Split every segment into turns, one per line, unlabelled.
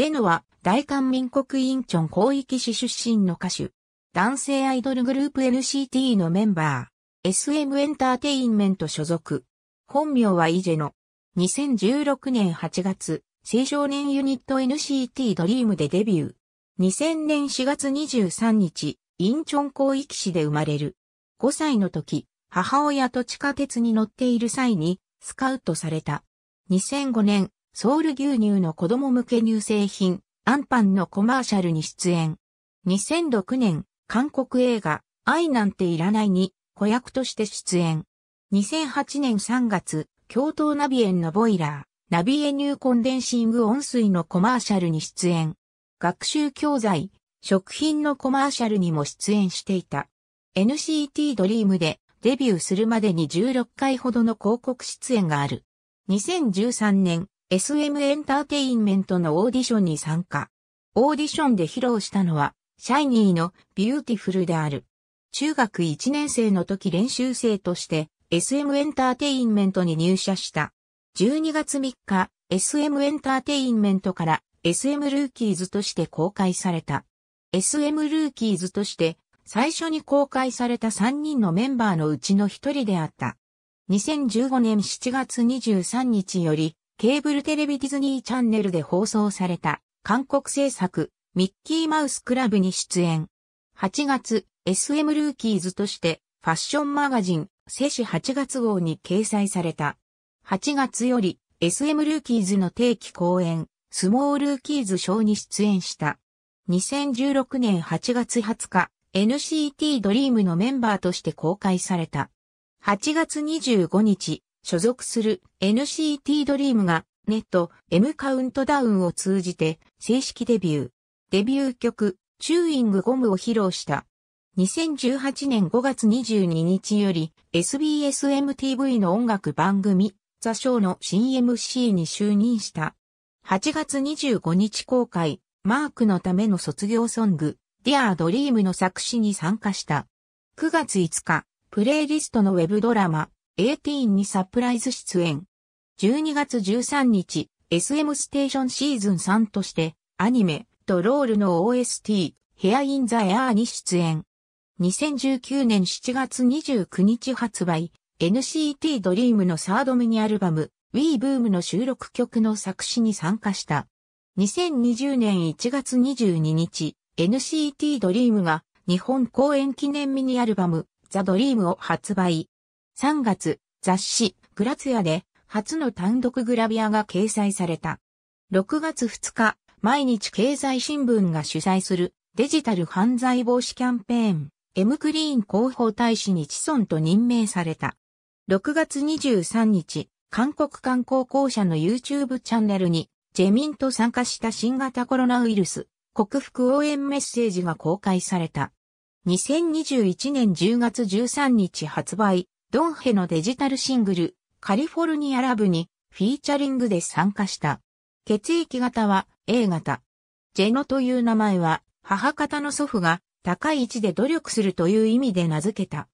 ジェノは大韓民国インチョン広域市出身の歌手。男性アイドルグループ n c t のメンバー。SM エンターテインメント所属。本名はイジェノ。2016年8月、青少年ユニット NCT ドリームでデビュー。2000年4月23日、インチョン広域市で生まれる。5歳の時、母親と地下鉄に乗っている際に、スカウトされた。2005年、ソウル牛乳の子供向け乳製品、アンパンのコマーシャルに出演。2006年、韓国映画、愛なんていらないに、子役として出演。2008年3月、京都ナビエンのボイラー、ナビエニューコンデンシング温水のコマーシャルに出演。学習教材、食品のコマーシャルにも出演していた。NCT ドリームでデビューするまでに16回ほどの広告出演がある。2013年、SM エンターテインメントのオーディションに参加。オーディションで披露したのは、シャイニーのビューティフルである。中学1年生の時練習生として SM エンターテインメントに入社した。12月3日、SM エンターテインメントから SM ルーキーズとして公開された。SM ルーキーズとして最初に公開された3人のメンバーのうちの1人であった。2015年7月23日よりケーブルテレビディズニーチャンネルで放送された韓国制作ミッキーマウスクラブに出演。8月 SM ルーキーズとしてファッションマガジンセシ8月号に掲載された。8月より SM ルーキーズの定期公演スモールーキーズショーに出演した。2016年8月20日 NCT ドリームのメンバーとして公開された。8月25日所属する NCT ドリームがネット M カウントダウンを通じて正式デビュー。デビュー曲チューイングゴムを披露した。2018年5月22日より SBSMTV の音楽番組ザ・ショーの新 MC に就任した。8月25日公開、マークのための卒業ソング、Dear Dream の作詞に参加した。9月5日、プレイリストのウェブドラマ、18にサプライズ出演。12月13日、SM ステーションシーズン3として、アニメ、とロールの OST、ヘアインザエアーに出演。2019年7月29日発売、NCT ドリームのサードミニアルバム、We Boom の収録曲の作詞に参加した。2020年1月22日、NCT ドリームが日本公演記念ミニアルバム、ザ・ドリームを発売。3月、雑誌、グラツヤで、初の単独グラビアが掲載された。6月2日、毎日経済新聞が主催するデジタル犯罪防止キャンペーン、エムクリーン広報大使にチソンと任命された。6月23日、韓国観光公社の YouTube チャンネルに、ジェミンと参加した新型コロナウイルス、克服応援メッセージが公開された。2021年10月13日発売、ドンヘのデジタルシングル、カリフォルニアラブにフィーチャリングで参加した。血液型は A 型。ジェノという名前は母方の祖父が高い位置で努力するという意味で名付けた。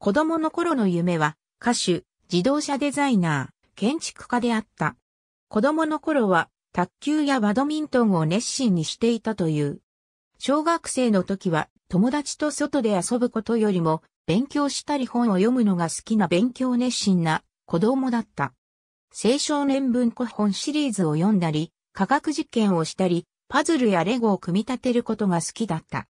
子供の頃の夢は歌手、自動車デザイナー、建築家であった。子供の頃は卓球やバドミントンを熱心にしていたという。小学生の時は友達と外で遊ぶことよりも勉強したり本を読むのが好きな勉強熱心な子供だった。青少年文庫本シリーズを読んだり、科学実験をしたり、パズルやレゴを組み立てることが好きだった。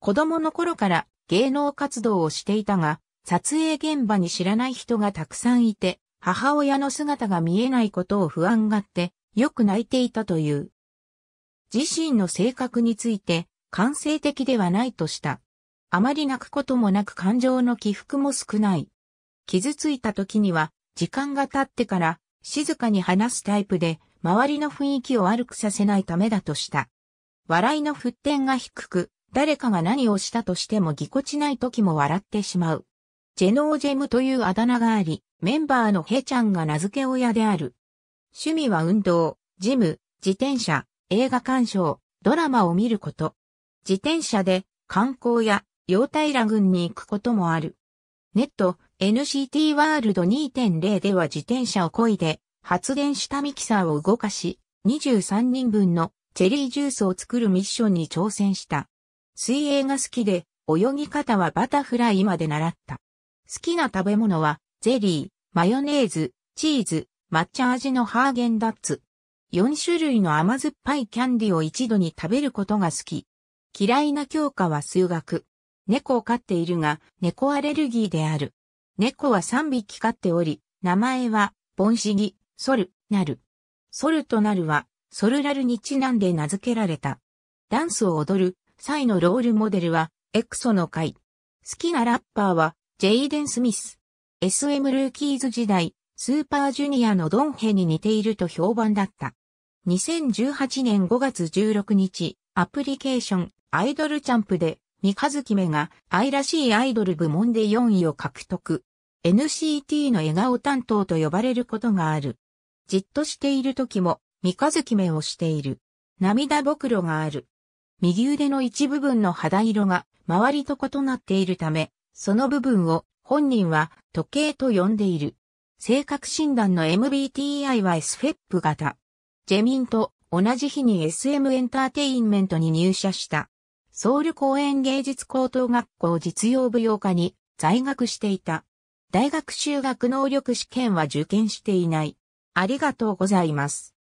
子供の頃から芸能活動をしていたが、撮影現場に知らない人がたくさんいて、母親の姿が見えないことを不安がって、よく泣いていたという。自身の性格について、感性的ではないとした。あまり泣くこともなく感情の起伏も少ない。傷ついた時には、時間が経ってから静かに話すタイプで、周りの雰囲気を悪くさせないためだとした。笑いの沸点が低く、誰かが何をしたとしてもぎこちない時も笑ってしまう。ジェノージェムというあだ名があり、メンバーのヘちゃんが名付け親である。趣味は運動、ジム、自転車、映画鑑賞、ドラマを見ること。自転車で観光や陽平郡に行くこともある。ネット NCT ワールド2.0では自転車を漕いで発電したミキサーを動かし、23人分のチェリージュースを作るミッションに挑戦した。水泳が好きで、泳ぎ方はバタフライまで習った。好きな食べ物は、ゼリー、マヨネーズ、チーズ、抹茶味のハーゲンダッツ。4種類の甘酸っぱいキャンディを一度に食べることが好き。嫌いな教科は数学。猫を飼っているが、猫アレルギーである。猫は3匹飼っており、名前は、ボンシギ、ソル、なる。ソルとなるは、ソルラルにちなんで名付けられた。ダンスを踊る、際のロールモデルは、エクソの会。好きなラッパーは、ジェイデン・スミス。SM ルーキーズ時代、スーパージュニアのドンヘに似ていると評判だった。2018年5月16日、アプリケーション、アイドルチャンプで、三日月目が愛らしいアイドル部門で4位を獲得。NCT の笑顔担当と呼ばれることがある。じっとしている時も三日月目をしている。涙ぼくろがある。右腕の一部分の肌色が周りと異なっているため、その部分を本人は時計と呼んでいる。性格診断の MBTI は SFEP 型。ジェミンと同じ日に SM エンターテインメントに入社した。ソウル公園芸術高等学校実用舞踊科に在学していた。大学修学能力試験は受験していない。ありがとうございます。